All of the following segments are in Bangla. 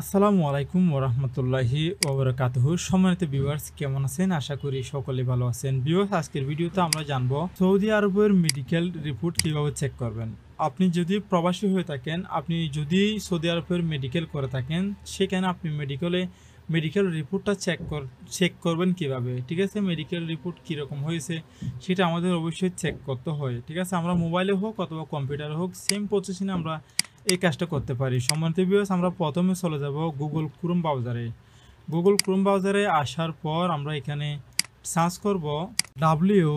আসসালামু আলাইকুম ওরহমতুল্লাহি ওবরাকাত সম্মানিত ভিউয়ার্স কেমন আছেন আশা করি সকলে ভালো আছেন ভিউয়ার্স আজকের ভিডিওতে আমরা জানবো সৌদি আরবের মেডিকেল রিপোর্ট কীভাবে চেক করবেন আপনি যদি প্রবাসী হয়ে থাকেন আপনি যদি সৌদি আরবের মেডিকেল করে থাকেন সেখানে আপনি মেডিকেলে মেডিকেল রিপোর্টটা চেক কর চেক করবেন কিভাবে ঠিক আছে মেডিকেল রিপোর্ট কীরকম হয়েছে সেটা আমাদের অবশ্যই চেক করতে হয় ঠিক আছে আমরা মোবাইলে হোক অথবা কম্পিউটারে হোক সেম প্রসেসিং আমরা এই কাজটা করতে পারি সম্মানিত ভিউস আমরা প্রথমে চলে যাব গুগল ক্রোম ব্রাউজারে গুগল ক্রোম ব্রাউজারে আসার পর আমরা এখানে সার্চ করব W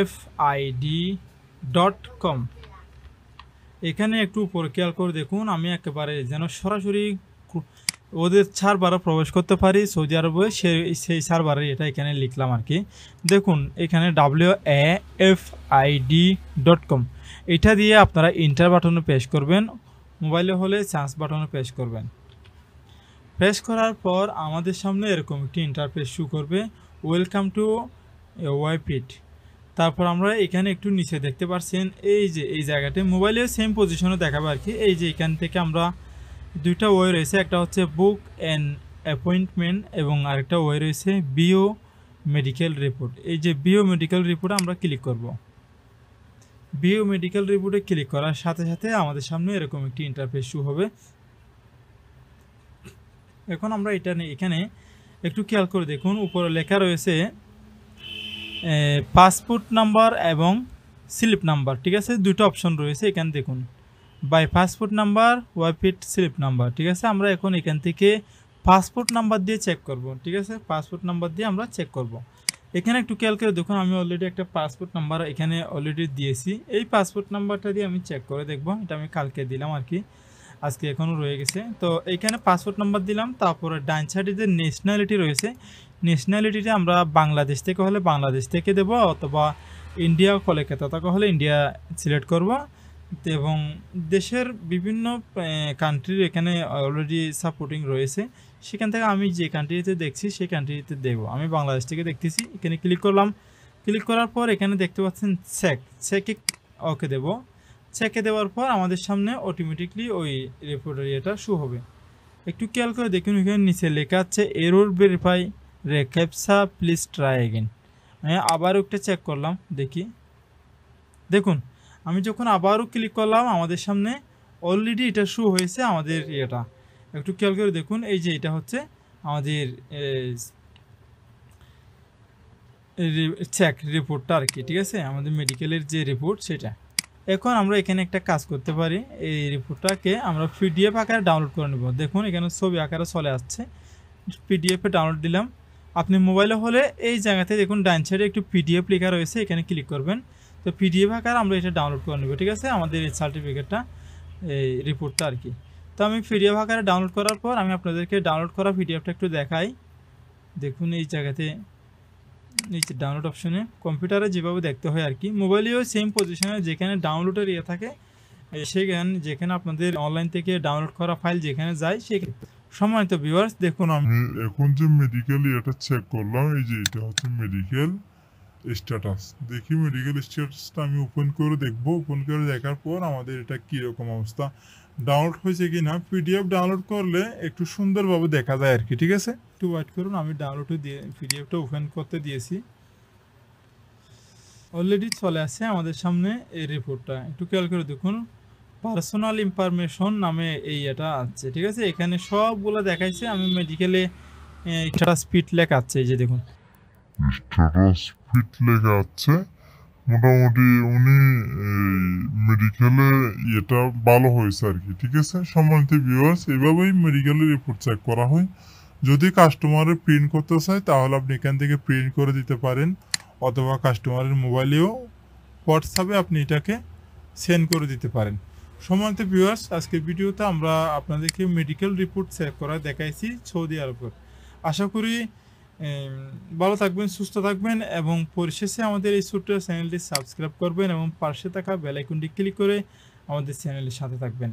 F ID dot com এখানে একটু উপরে খেয়াল করে দেখুন আমি একেবারে যেন সরাসরি ওদের সার্ভারে প্রবেশ করতে পারি সৌদি আরবে সেই সেই সার্ভারে এটা এখানে লিখলাম আর কি দেখুন এখানে W A F ID dot com এটা দিয়ে আপনারা ইন্টার বাটনে পেশ করবেন মোবাইলে হলে চান্স বাটনে পেশ করবেন প্রেস করার পর আমাদের সামনে এরকম একটি ইন্টারফেস শু করবে ওয়েলকাম টু ওয়াইপিট তারপর আমরা এখানে একটু নিচে দেখতে পাচ্ছেন এই যে এই জায়গাটি মোবাইলে সেম পজিশনে দেখাবে আর কি এই যে এখান থেকে আমরা দুইটা ওয়ে রয়েছে একটা হচ্ছে বুক অ্যান্ড অ্যাপয়েন্টমেন্ট এবং আরেকটা ওয়ে রয়েছে বিও মেডিকেল রিপোর্ট এই যে বিও মেডিকেল রিপোর্টে আমরা ক্লিক করব বিও মেডিকেল রিপোর্টে ক্লিক করার সাথে সাথে আমাদের সামনে এরকম একটি ইন্টারফেস শু হবে এখন আমরা এটা এখানে একটু খেয়াল করে দেখুন উপরে লেখা রয়েছে পাসপোর্ট নাম্বার এবং স্লিপ নাম্বার ঠিক আছে দুটো অপশন রয়েছে এখানে দেখুন বাই পাসপোর্ট নাম্বার ওয়াইপিট স্লিপ নাম্বার ঠিক আছে আমরা এখন এখান থেকে পাসপোর্ট নাম্বার দিয়ে চেক করব ঠিক আছে পাসপোর্ট নাম্বার দিয়ে আমরা চেক করব। এখানে একটু খেয়াল করে দেখুন আমি অলরেডি একটা পাসপোর্ট নাম্বার এখানে অলরেডি দিয়েছি এই পাসপোর্ট নাম্বারটা দিয়ে আমি চেক করে দেখব এটা আমি কালকে দিলাম আর কি আজকে এখনও রয়ে গেছে তো এখানে পাসপোর্ট নাম্বার দিলাম তারপরে ডান সাইডে যে ন্যাশনালিটি রয়েছে ন্যাশনালিটিটা আমরা বাংলাদেশ থেকে হলে বাংলাদেশ থেকে দেব অথবা ইন্ডিয়া কলেকাতা তাকে হলে ইন্ডিয়া সিলেক্ট করবো এবং দেশের বিভিন্ন কান্ট্রির এখানে অলরেডি সাপোর্টিং রয়েছে সেখান থেকে আমি যে কান্ট্রিতে দেখছি সেই কান্ট্রিতে দেখব আমি বাংলাদেশ থেকে দেখতেছি এখানে ক্লিক করলাম ক্লিক করার পর এখানে দেখতে পাচ্ছেন চেক চেকে ওকে দেব চেকে দেওয়ার পর আমাদের সামনে অটোমেটিকলি ওই ইয়েটা শু হবে একটু খেয়াল করে দেখুন এখানে নিচে লেখা আছে এরোর ভেরিফাই রে ক্যাপসা প্লিজ ট্রাই অ্যাগেন আমি আবার একটা চেক করলাম দেখি দেখুন আমি যখন আবারও ক্লিক করলাম আমাদের সামনে অলরেডি এটা শো হয়েছে আমাদের ইয়েটা একটু খেয়াল করে দেখুন এই যে এটা হচ্ছে আমাদের চেক রিপোর্টটা আর কি ঠিক আছে আমাদের মেডিকেলের যে রিপোর্ট সেটা এখন আমরা এখানে একটা কাজ করতে পারি এই রিপোর্টটাকে আমরা পিডিএফ আকারে ডাউনলোড করে নেব দেখুন এখানে ছবি আকারে চলে আসছে পিডিএফে ডাউনলোড দিলাম আপনি মোবাইলে হলে এই জায়গাতে দেখুন ডাইন সাইডে একটু পিডিএফ লেখা রয়েছে এখানে ক্লিক করবেন তো পিডিএফ আকার আমরা এটা ডাউনলোড করে নেব ঠিক আছে আমাদের এই সার্টিফিকেটটা এই রিপোর্টটা আর কি তো আমি পিডিএফ আকারে ডাউনলোড করার পর আমি আপনাদেরকে ডাউনলোড করা পিডিএফটা একটু দেখাই দেখুন এই জায়গাতে নিচে ডাউনলোড অপশনে কম্পিউটারে যেভাবে দেখতে হয় আর কি মোবাইলেও সেম পজিশনে যেখানে ডাউনলোডের ইয়ে থাকে সেখানে যেখানে আপনাদের অনলাইন থেকে ডাউনলোড করা ফাইল যেখানে যায় সেখানে সময় তো ভিউয়ার্স দেখুন আমি এখন যে মেডিকেল এটা চেক করলাম এই যে এটা হচ্ছে মেডিকেল স্ট্যাটাস দেখি মেডিকেল স্ট্যাটাসটা আমি ওপেন করে দেখব ওপেন করে দেখার পর আমাদের এটা কীরকম অবস্থা ডাউনলোড হয়েছে কি না পিডিএফ ডাউনলোড করলে একটু সুন্দরভাবে দেখা যায় আর কি ঠিক আছে একটু ওয়াইট করুন আমি ডাউনলোড দিয়ে পিডিএফটা ওপেন করতে দিয়েছি অলরেডি চলে আসে আমাদের সামনে এই রিপোর্টটা একটু খেয়াল করে দেখুন পার্সোনাল ইনফরমেশন নামে এই এটা আছে ঠিক আছে এখানে সবগুলো দেখাইছে আমি মেডিকেলে স্ট্যাটাস পিট লেখাচ্ছে এই যে দেখুন ফিট লেখা আছে মোটামুটি উনি মেডিকেলে এটা ভালো হয়েছে আর কি ঠিক আছে সম্মানিত ভিউয়ার্স এভাবেই মেডিকেলের রিপোর্ট চেক করা হয় যদি কাস্টমারে প্রিন্ট করতে চায় তাহলে আপনি এখান থেকে প্রিন্ট করে দিতে পারেন অথবা কাস্টমারের মোবাইলেও হোয়াটসঅ্যাপে আপনি এটাকে সেন্ড করে দিতে পারেন সম্মানিত ভিউয়ার্স আজকের ভিডিওতে আমরা আপনাদেরকে মেডিকেল রিপোর্ট চেক করা দেখাইছি সৌদি আরবের আশা করি ভালো থাকবেন সুস্থ থাকবেন এবং পরিশেষে আমাদের এই ছোট্ট চ্যানেলটি সাবস্ক্রাইব করবেন এবং পাশে থাকা বেলাইকনটি ক্লিক করে আমাদের চ্যানেলের সাথে থাকবেন